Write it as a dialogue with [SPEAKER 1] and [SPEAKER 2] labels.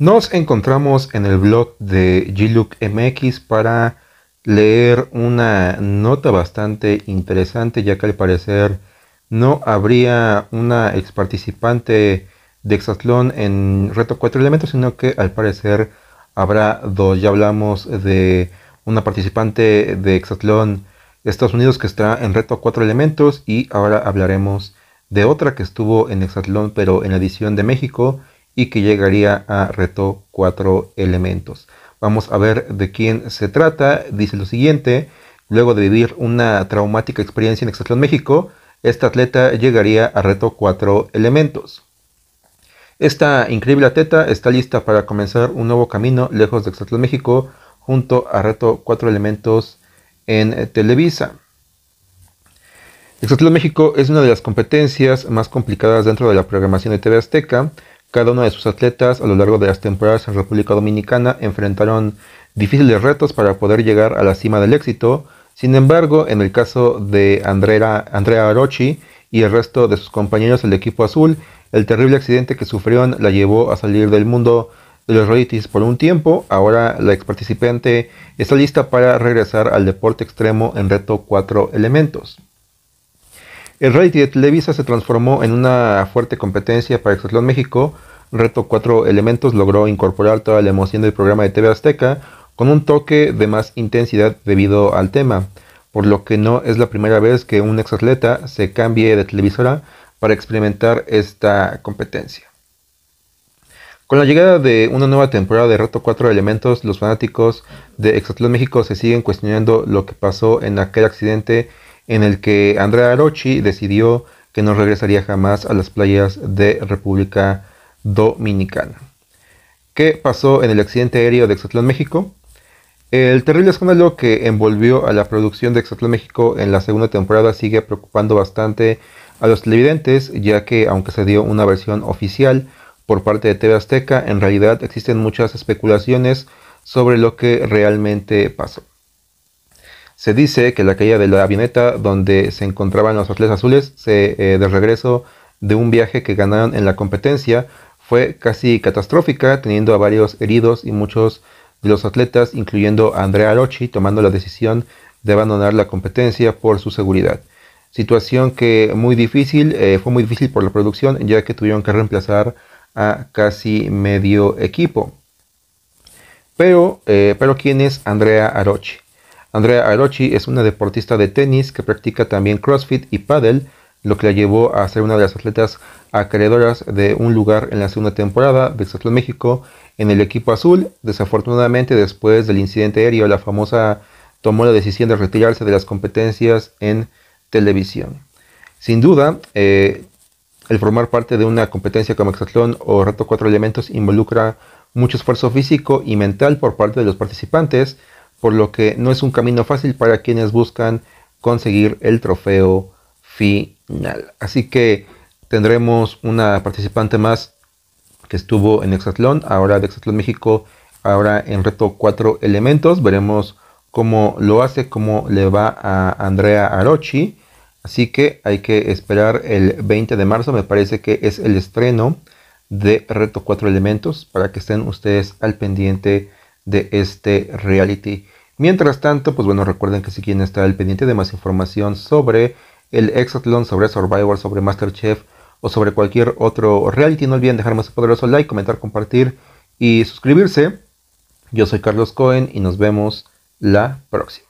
[SPEAKER 1] Nos encontramos en el blog de G-LOOK MX para leer una nota bastante interesante, ya que al parecer no habría una ex participante de Exatlón en Reto 4 Elementos, sino que al parecer habrá dos. Ya hablamos de una participante de Exatlón Estados Unidos que está en Reto 4 Elementos y ahora hablaremos de otra que estuvo en Exatlón pero en la edición de México y que llegaría a Reto cuatro elementos. Vamos a ver de quién se trata. Dice lo siguiente, luego de vivir una traumática experiencia en Exatlón México, ...esta atleta llegaría a Reto cuatro elementos. Esta increíble atleta está lista para comenzar un nuevo camino lejos de Exatlón México junto a Reto cuatro elementos en Televisa. Exatlón México es una de las competencias más complicadas dentro de la programación de TV Azteca, cada uno de sus atletas a lo largo de las temporadas en República Dominicana enfrentaron difíciles retos para poder llegar a la cima del éxito. Sin embargo, en el caso de Andrea, Arochi y el resto de sus compañeros del equipo azul, el terrible accidente que sufrieron la llevó a salir del mundo de los royalties por un tiempo. Ahora la ex participante está lista para regresar al deporte extremo en reto 4 elementos. El reality de Televisa se transformó en una fuerte competencia para Exatlón México. Reto 4 Elementos logró incorporar toda la emoción del programa de TV Azteca con un toque de más intensidad debido al tema, por lo que no es la primera vez que un exatleta se cambie de televisora para experimentar esta competencia. Con la llegada de una nueva temporada de Reto 4 Elementos, los fanáticos de Exatlón México se siguen cuestionando lo que pasó en aquel accidente en el que Andrea Arochi decidió que no regresaría jamás a las playas de República Dominicana. ¿Qué pasó en el accidente aéreo de Exatlán, México? El terrible escándalo que envolvió a la producción de Exatlán México en la segunda temporada sigue preocupando bastante a los televidentes, ya que aunque se dio una versión oficial por parte de TV Azteca, en realidad existen muchas especulaciones sobre lo que realmente pasó. Se dice que la caída de la avioneta donde se encontraban los atletas azules eh, de regreso de un viaje que ganaron en la competencia fue casi catastrófica, teniendo a varios heridos y muchos de los atletas, incluyendo a Andrea Arochi, tomando la decisión de abandonar la competencia por su seguridad. Situación que muy difícil, eh, fue muy difícil por la producción, ya que tuvieron que reemplazar a casi medio equipo. Pero, eh, pero ¿quién es Andrea Arochi? Andrea Arochi es una deportista de tenis que practica también CrossFit y paddle, lo que la llevó a ser una de las atletas acreedoras de un lugar en la segunda temporada de Exatlón México en el equipo azul. Desafortunadamente, después del incidente aéreo, la famosa tomó la decisión de retirarse de las competencias en televisión. Sin duda, eh, el formar parte de una competencia como Exatlón o Reto Cuatro Elementos involucra mucho esfuerzo físico y mental por parte de los participantes, por lo que no es un camino fácil para quienes buscan conseguir el trofeo final. Así que tendremos una participante más que estuvo en Hexatlón, ahora de Hexatlón México, ahora en reto 4 elementos. Veremos cómo lo hace, cómo le va a Andrea Arochi. Así que hay que esperar el 20 de marzo, me parece que es el estreno de reto 4 elementos para que estén ustedes al pendiente de este reality. Mientras tanto, pues bueno, recuerden que si quieren estar al pendiente de más información sobre el Exatlón, sobre Survivor, sobre Masterchef o sobre cualquier otro reality, no olviden dejarme su poderoso like, comentar, compartir y suscribirse. Yo soy Carlos Cohen y nos vemos la próxima.